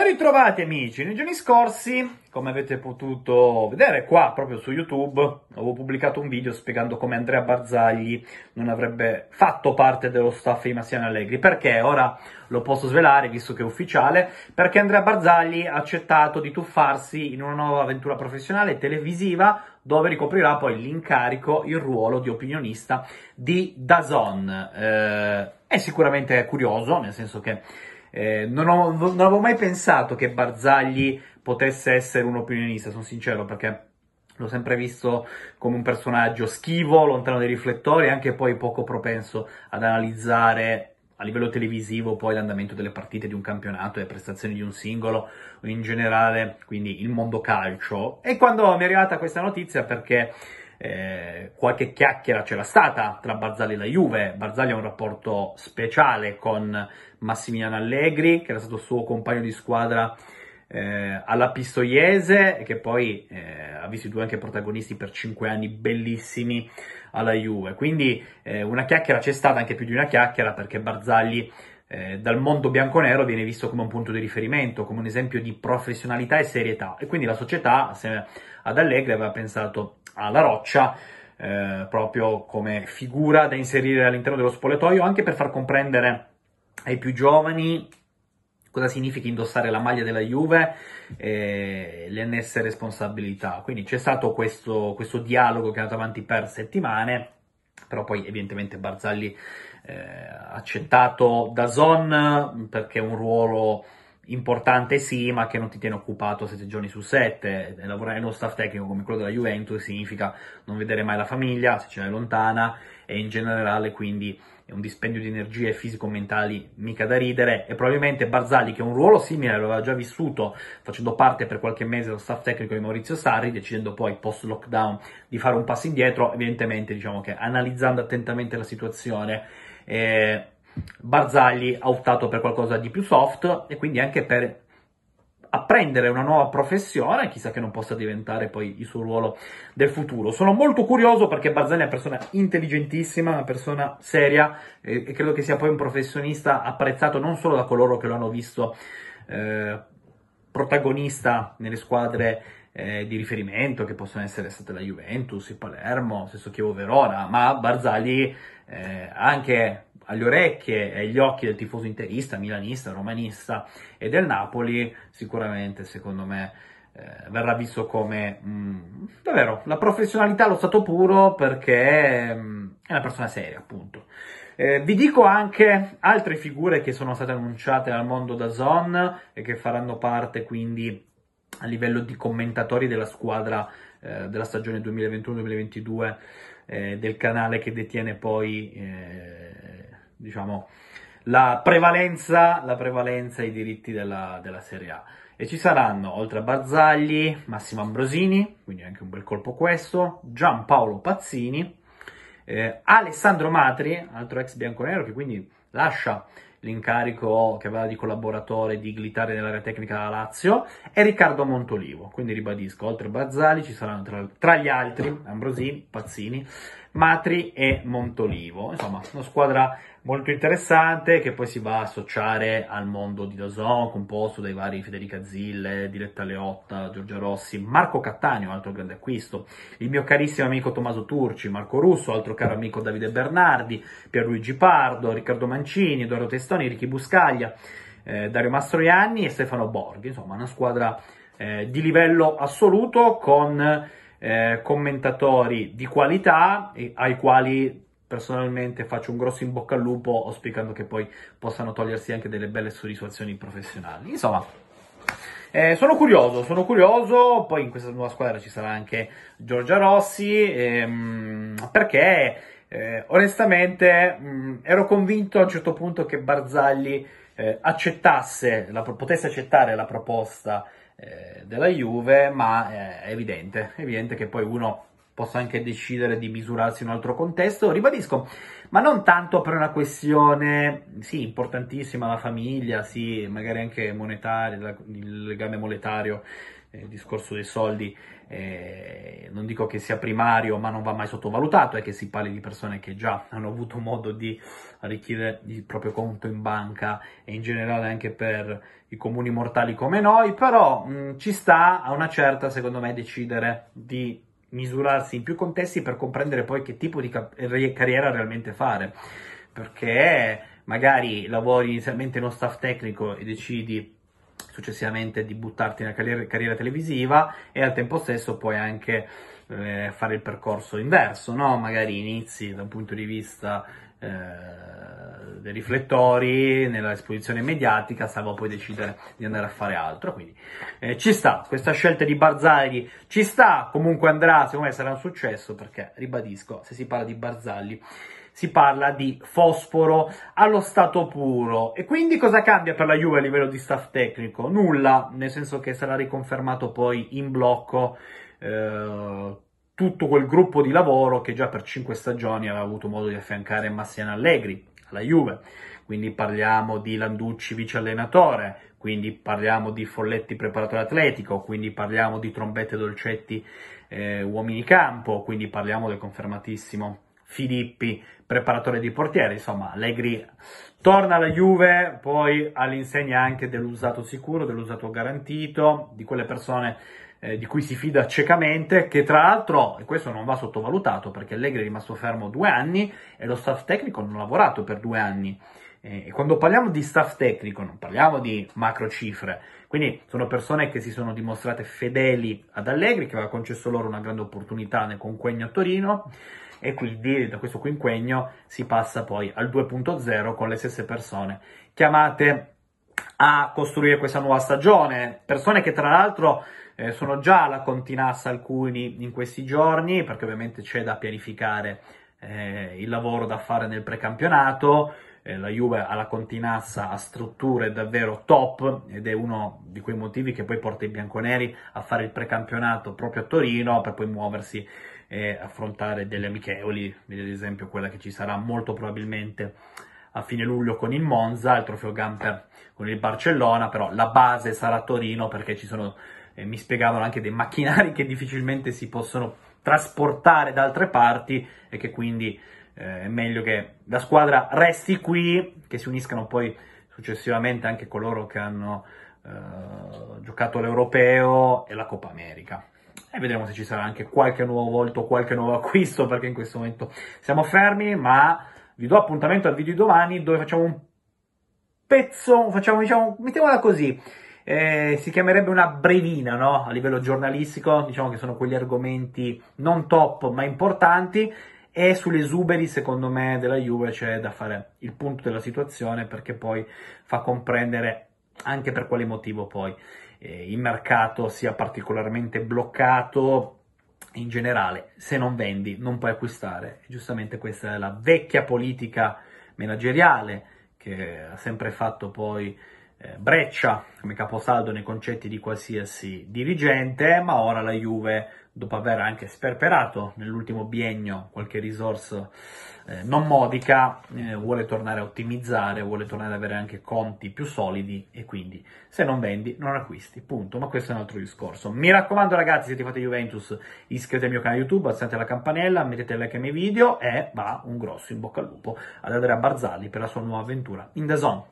Ben ritrovati amici, nei giorni scorsi, come avete potuto vedere qua proprio su YouTube, avevo pubblicato un video spiegando come Andrea Barzagli non avrebbe fatto parte dello staff di Massiano Allegri, perché ora lo posso svelare, visto che è ufficiale, perché Andrea Barzagli ha accettato di tuffarsi in una nuova avventura professionale televisiva dove ricoprirà poi l'incarico, il ruolo di opinionista di Dazon. Eh, è sicuramente curioso, nel senso che eh, non, ho, non, avevo mai pensato che Barzagli potesse essere un opinionista, sono sincero, perché l'ho sempre visto come un personaggio schivo, lontano dai riflettori anche poi poco propenso ad analizzare a livello televisivo poi l'andamento delle partite di un campionato, le prestazioni di un singolo in generale, quindi il mondo calcio. E quando mi è arrivata questa notizia perché eh, qualche chiacchiera c'era stata tra Barzagli e la Juve. Barzagli ha un rapporto speciale con Massimiliano Allegri, che era stato suo compagno di squadra eh, alla Pistoiese e che poi eh, ha visto i due anche protagonisti per cinque anni bellissimi alla Juve. Quindi eh, una chiacchiera c'è stata, anche più di una chiacchiera, perché Barzagli eh, dal mondo bianco-nero viene visto come un punto di riferimento, come un esempio di professionalità e serietà. E quindi la società, assieme ad Allegri, aveva pensato alla roccia eh, proprio come figura da inserire all'interno dello spoletoio, anche per far comprendere ai più giovani cosa significa indossare la maglia della Juve e le annesse responsabilità. Quindi c'è stato questo, questo dialogo che è andato avanti per settimane però poi evidentemente Barzagli eh, accettato da Zon perché è un ruolo importante sì, ma che non ti tiene occupato sette giorni su 7, eh, lavorare nello staff tecnico come quello della Juventus significa non vedere mai la famiglia, se ce l'hai lontana, e in generale quindi è un dispendio di energie fisico-mentali mica da ridere e probabilmente Barzali che un ruolo simile lo aveva già vissuto facendo parte per qualche mese dello staff tecnico di Maurizio Sarri decidendo poi post lockdown di fare un passo indietro evidentemente diciamo che analizzando attentamente la situazione eh, Barzagli ha optato per qualcosa di più soft e quindi anche per apprendere una nuova professione, chissà che non possa diventare poi il suo ruolo del futuro. Sono molto curioso perché Barzani è una persona intelligentissima, una persona seria e, credo che sia poi un professionista apprezzato non solo da coloro che lo hanno visto eh, protagonista nelle squadre eh, di riferimento che possono essere state la Juventus, il Palermo, stesso Chievo Verona, ma Barzagli eh, anche alle orecchie e agli occhi del tifoso interista, milanista, romanista e del Napoli, sicuramente secondo me eh, verrà visto come mh, mm, davvero la professionalità lo stato puro perché mh, mm, è una persona seria, appunto. Eh, vi dico anche altre figure che sono state annunciate al mondo da Zon e che faranno parte quindi a livello di commentatori della squadra eh, della stagione 2021-2022 eh, del canale che detiene poi eh, diciamo, la prevalenza, la prevalenza ai diritti della, della Serie A. E ci saranno, oltre a Barzagli, Massimo Ambrosini, quindi anche un bel colpo questo, Giampaolo Pazzini, eh, Alessandro Matri, altro ex bianconero, che quindi lascia l'incarico che aveva di collaboratore di Glitare nell'area tecnica della Lazio, e Riccardo Montolivo. Quindi ribadisco, oltre a Barzagli ci saranno tra, tra, gli altri Ambrosini, Pazzini, Matri e Montolivo. Insomma, una squadra molto interessante che poi si va a associare al mondo di Dazon, composto dai vari Federica Zille, Diletta Leotta, Giorgia Rossi, Marco Cattaneo, altro grande acquisto, il mio carissimo amico Tommaso Turci, Marco Russo, altro caro amico Davide Bernardi, Pierluigi Pardo, Riccardo Mancini, Edoardo Testoni, Ricchi Buscaglia, eh, Dario Mastroianni e Stefano Borghi, insomma una squadra eh, di livello assoluto con eh, commentatori di qualità ai quali personalmente faccio un grosso in bocca al lupo, auspicando che poi possano togliersi anche delle belle soddisfazioni professionali. Insomma, eh, sono curioso, sono curioso, poi in questa nuova squadra ci sarà anche Giorgia Rossi, ehm, perché eh, onestamente mh, mm, ero convinto a un certo punto che Barzagli eh, accettasse, la, potesse accettare la proposta eh, della Juve, ma eh, è evidente, è evidente che poi uno possa anche decidere di misurarsi in un altro contesto, ribadisco, ma non tanto per una questione, sì, importantissima la famiglia, sì, magari anche monetaria, il legame monetario, eh, il discorso dei soldi, eh, non dico che sia primario, ma non va mai sottovalutato, è che si parli di persone che già hanno avuto modo di arricchire il proprio conto in banca e in generale anche per i comuni mortali come noi, però mh, ci sta a una certa, secondo me, decidere di misurarsi in più contesti per comprendere poi che tipo di cap- eh, carriera realmente fare. Perché magari lavori inizialmente in uno staff tecnico e decidi successivamente di buttarti nella carriera, carriera televisiva e al tempo stesso puoi anche eh, fare il percorso inverso, no? Magari inizi da un punto di vista eh, dei riflettori, nella esposizione mediatica, salvo poi decidere di andare a fare altro. Quindi eh, ci sta, questa scelta di Barzagli ci sta, comunque andrà, secondo me sarà un successo perché, ribadisco, se si parla di Barzagli si parla di fosforo allo stato puro. E quindi cosa cambia per la Juve a livello di staff tecnico? Nulla, nel senso che sarà riconfermato poi in blocco. Eh, tutto quel gruppo di lavoro che già per cinque stagioni aveva avuto modo di affiancare Massiano Allegri alla Juve. Quindi parliamo di Landucci vice allenatore, quindi parliamo di Folletti preparatore atletico, quindi parliamo di Trombette Dolcetti eh, uomini campo, quindi parliamo del confermatissimo Filippi, preparatore di portiere, insomma, Allegri torna alla Juve, poi all'insegna anche dell'usato sicuro, dell'usato garantito, di quelle persone eh, di cui si fida ciecamente, che tra l'altro, e questo non va sottovalutato perché Allegri è rimasto fermo due anni e lo staff tecnico non ha lavorato per due anni. Eh, e quando parliamo di staff tecnico non parliamo di macro cifre, quindi sono persone che si sono dimostrate fedeli ad Allegri, che aveva concesso loro una grande opportunità nel conquegno a Torino e quindi da questo quinquennio si passa poi al 2.0 con le stesse persone chiamate a costruire questa nuova stagione, persone che tra l'altro eh, sono già alla continassa alcuni in questi giorni perché ovviamente c'è da pianificare eh, il lavoro da fare nel precampionato eh, la Juve alla continazza ha strutture davvero top ed è uno di quei motivi che poi porta i bianconeri a fare il precampionato proprio a Torino per poi muoversi e affrontare delle amichevoli, ad esempio quella che ci sarà molto probabilmente a fine luglio con il Monza, il trofeo Gamper con il Barcellona, però la base sarà Torino perché ci sono, eh, mi spiegavano, anche dei macchinari che difficilmente si possono trasportare da altre parti e che quindi eh, è meglio che la squadra resti qui, che si uniscano poi successivamente anche coloro che hanno eh, giocato l'Europeo e la Coppa America. E vedremo se ci sarà anche qualche nuovo volto, qualche nuovo acquisto, perché in questo momento siamo fermi, ma vi do appuntamento al video di domani dove facciamo un pezzo, facciamo, diciamo, mettiamola così, eh, si chiamerebbe una brevina, no? A livello giornalistico, diciamo che sono quegli argomenti non top ma importanti e sugli esuberi, secondo me, della Juve c'è da fare il punto della situazione perché poi fa comprendere anche per quale motivo poi eh, il mercato sia particolarmente bloccato in generale, se non vendi non puoi acquistare. Giustamente questa è la vecchia politica manageriale che ha sempre fatto poi eh, breccia come caposaldo nei concetti di qualsiasi dirigente, ma ora la Juve dopo aver anche sperperato nell'ultimo biennio qualche risorsa eh, non modica, eh, vuole tornare a ottimizzare, vuole tornare ad avere anche conti più solidi e quindi se non vendi non acquisti, punto. Ma questo è un altro discorso. Mi raccomando ragazzi, se ti fate Juventus iscrivetevi al mio canale YouTube, alzate la campanella, mettete like ai miei video e va un grosso in bocca al lupo ad Andrea Barzalli per la sua nuova avventura in The Zone.